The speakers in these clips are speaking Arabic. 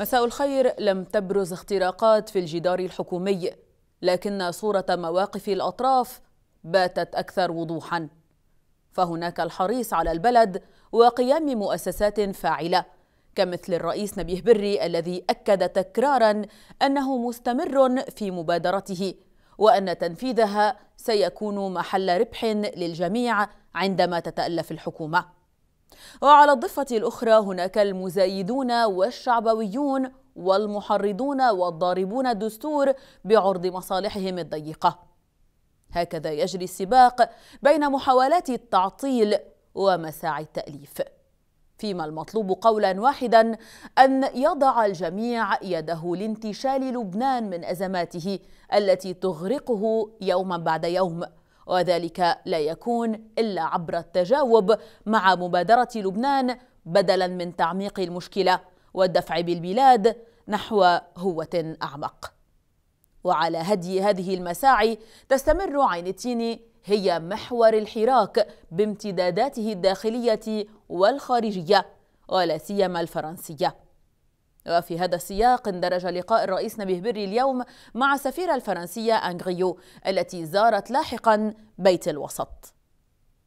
مساء الخير لم تبرز اختراقات في الجدار الحكومي لكن صورة مواقف الأطراف باتت أكثر وضوحا فهناك الحريص على البلد وقيام مؤسسات فاعلة كمثل الرئيس نبيه بري الذي أكد تكرارا أنه مستمر في مبادرته وأن تنفيذها سيكون محل ربح للجميع عندما تتألف الحكومة وعلى الضفة الأخرى هناك المزايدون والشعبويون والمحرضون والضاربون الدستور بعرض مصالحهم الضيقة هكذا يجري السباق بين محاولات التعطيل ومساعي التأليف فيما المطلوب قولا واحدا أن يضع الجميع يده لانتشال لبنان من أزماته التي تغرقه يوما بعد يوم وذلك لا يكون إلا عبر التجاوب مع مبادرة لبنان بدلا من تعميق المشكلة والدفع بالبلاد نحو هوة أعمق وعلى هدي هذه المساعي تستمر عين التين هي محور الحراك بامتداداته الداخلية والخارجية ولا سيما الفرنسية وفي هذا السياق اندرج لقاء الرئيس نبيه بري اليوم مع السفيرة الفرنسية أنغريو التي زارت لاحقا بيت الوسط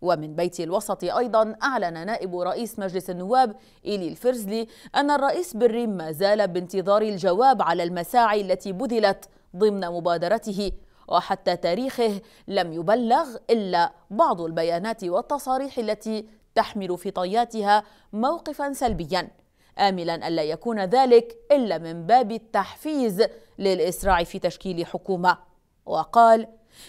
ومن بيت الوسط أيضا أعلن نائب رئيس مجلس النواب إيلي الفرزلي أن الرئيس بري ما زال بانتظار الجواب على المساعي التي بذلت ضمن مبادرته وحتى تاريخه لم يبلغ إلا بعض البيانات والتصاريح التي تحمل في طياتها موقفا سلبيا آملا ألا يكون ذلك إلا من باب التحفيز للإسراع في تشكيل حكومة وقال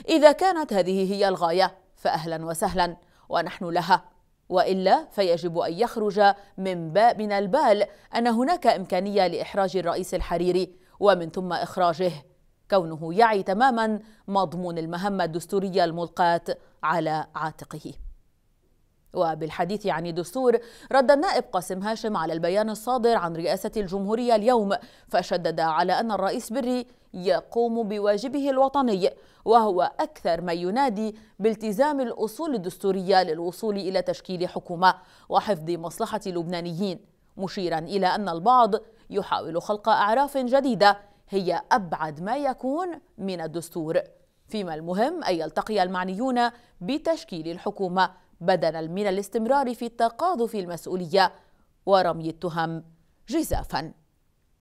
إذا كانت هذه هي الغاية فأهلا وسهلا ونحن لها والا فيجب ان يخرج من باب من البال ان هناك امكانيه لاحراج الرئيس الحريري ومن ثم اخراجه كونه يعي تماما مضمون المهمه الدستوريه الملقاه على عاتقه وبالحديث عن الدستور رد النائب قاسم هاشم على البيان الصادر عن رئاسة الجمهورية اليوم فشدد على أن الرئيس بري يقوم بواجبه الوطني وهو أكثر ما ينادي بالتزام الأصول الدستورية للوصول إلى تشكيل حكومة وحفظ مصلحة اللبنانيين مشيرا إلى أن البعض يحاول خلق أعراف جديدة هي أبعد ما يكون من الدستور فيما المهم أن يلتقي المعنيون بتشكيل الحكومة بدلا من الاستمرار في في المسؤوليه ورمي التهم جزافا